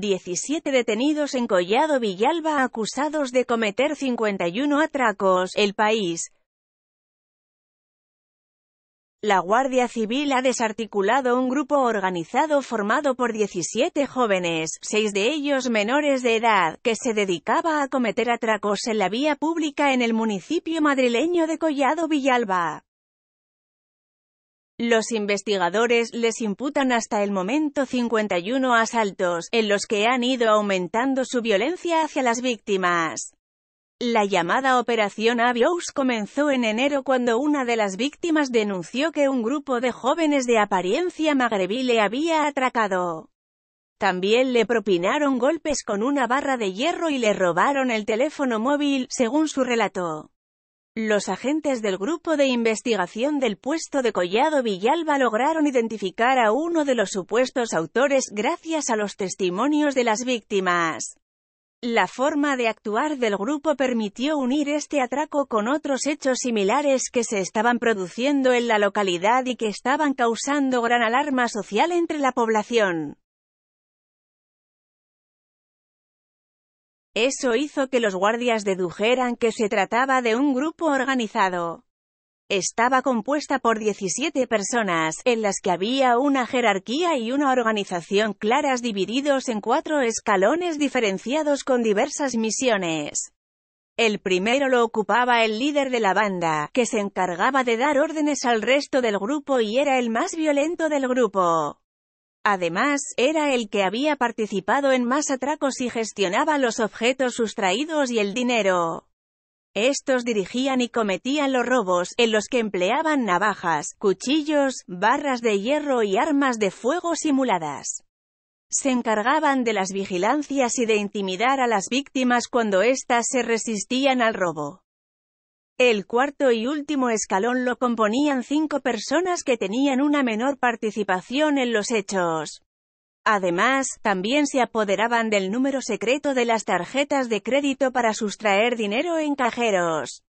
17 detenidos en Collado Villalba acusados de cometer 51 atracos. El país. La Guardia Civil ha desarticulado un grupo organizado formado por 17 jóvenes, seis de ellos menores de edad, que se dedicaba a cometer atracos en la vía pública en el municipio madrileño de Collado Villalba. Los investigadores les imputan hasta el momento 51 asaltos, en los que han ido aumentando su violencia hacia las víctimas. La llamada Operación Avios comenzó en enero cuando una de las víctimas denunció que un grupo de jóvenes de apariencia magrebí le había atracado. También le propinaron golpes con una barra de hierro y le robaron el teléfono móvil, según su relato. Los agentes del grupo de investigación del puesto de Collado Villalba lograron identificar a uno de los supuestos autores gracias a los testimonios de las víctimas. La forma de actuar del grupo permitió unir este atraco con otros hechos similares que se estaban produciendo en la localidad y que estaban causando gran alarma social entre la población. Eso hizo que los guardias dedujeran que se trataba de un grupo organizado. Estaba compuesta por 17 personas, en las que había una jerarquía y una organización claras divididos en cuatro escalones diferenciados con diversas misiones. El primero lo ocupaba el líder de la banda, que se encargaba de dar órdenes al resto del grupo y era el más violento del grupo. Además, era el que había participado en más atracos y gestionaba los objetos sustraídos y el dinero. Estos dirigían y cometían los robos, en los que empleaban navajas, cuchillos, barras de hierro y armas de fuego simuladas. Se encargaban de las vigilancias y de intimidar a las víctimas cuando éstas se resistían al robo. El cuarto y último escalón lo componían cinco personas que tenían una menor participación en los hechos. Además, también se apoderaban del número secreto de las tarjetas de crédito para sustraer dinero en cajeros.